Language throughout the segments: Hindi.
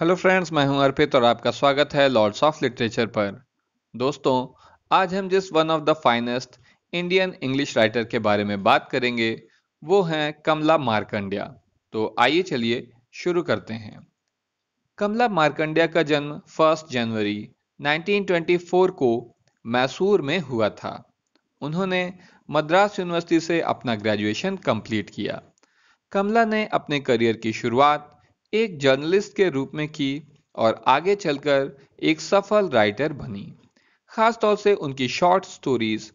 हेलो फ्रेंड्स मैं हूं अर्पित और आपका स्वागत है लॉर्ड्स ऑफ लिटरेचर पर दोस्तों आज हम जिस one of the finest Indian English writer के बारे में बात करेंगे वो हैं कमला मारकंडिया तो आइए चलिए शुरू करते हैं कमला मारकंडिया का जन्म फर्स्ट जनवरी 1924 को मैसूर में हुआ था उन्होंने मद्रास यूनिवर्सिटी से अपना ग्रेजुएशन कंप्लीट किया कमला ने अपने करियर की शुरुआत एक जर्नलिस्ट के रूप में की और आगे चलकर एक सफल राइटर बनी खासतौर से उनकी शॉर्ट स्टोरीज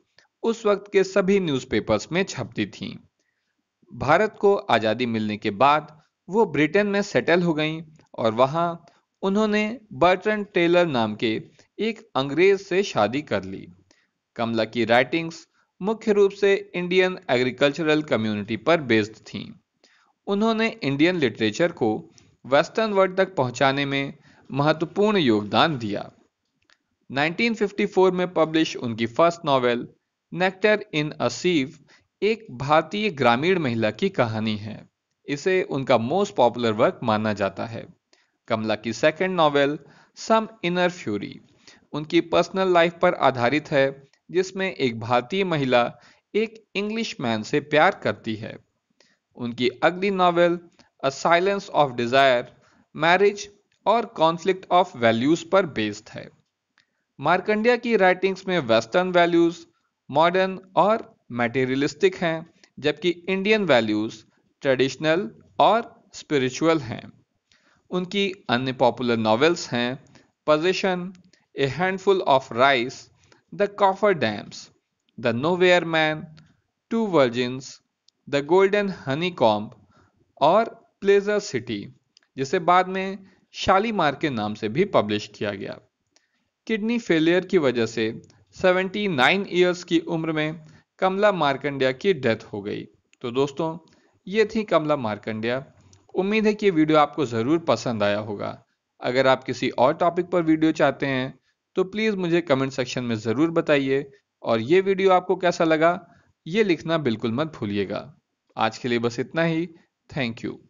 उस वक्त के सभी न्यूज़पेपर्स में छपती थीं। भारत को आज़ादी मिलने के बाद वो ब्रिटेन में सेटल हो गईं और वहां उन्होंने बर्टन टेलर नाम के एक अंग्रेज से शादी कर ली कमला की राइटिंग्स मुख्य रूप से इंडियन एग्रीकल्चरल कम्युनिटी पर बेस्ड थीं। उन्होंने इंडियन लिटरेचर को वेस्टर्न वर्ल्ड तक पहुंचाने में महत्वपूर्ण योगदान दिया 1954 में पब्लिश उनकी first novel nectar in a sieve एक भारतीय ग्रामीण महिला की कहानी है इसे उनका मोस्ट पॉपुलर वर्क माना जाता है कमला की second novel some inner fury उनकी पर्सनल लाइफ पर आधारित है जिसमें एक भारतीय महिला एक इंग्लिश मैन से प्यार करती है उनकी अगली novel a silence of desire marriage और कॉन्फ्लिक्ट ऑफ वैल्यूज पर बेस्ड है मार्कंडिया की राइटिंग्स में वेस्टर्न वैल्यूज मॉडर्न और मेटेरियलिस्टिक हैं जबकि इंडियन वैल्यूज ट्रेडिशनल और स्पिरिचुअल हैं उनकी अन्य पॉपुलर नॉवेल्स हैं possession a handful of rice the coffer dams the nowhere man two virgins the golden honeycomb और प्लेजर सिटी जिसे बाद में शालीमार के नाम से भी पब्लिश किया गया किडनी फेलियर की वजह से 79 ईयर्स की उम्र में कमला मार्कंडिया की डेथ हो गई तो दोस्तों ये थी कमला मार्कंडिया उम्मीद है कि वीडियो आपको ज़रूर पसंद आया होगा अगर आप किसी और टॉपिक पर वीडियो चाहते हैं तो प्लीज़ मुझे कमेंट सेक्शन में ज़रूर बताइए और ये वीडियो आपको कैसा लगा ये लिखना बिल्कुल मत भूलिएगा आज के लिए बस इतना ही थैंक यू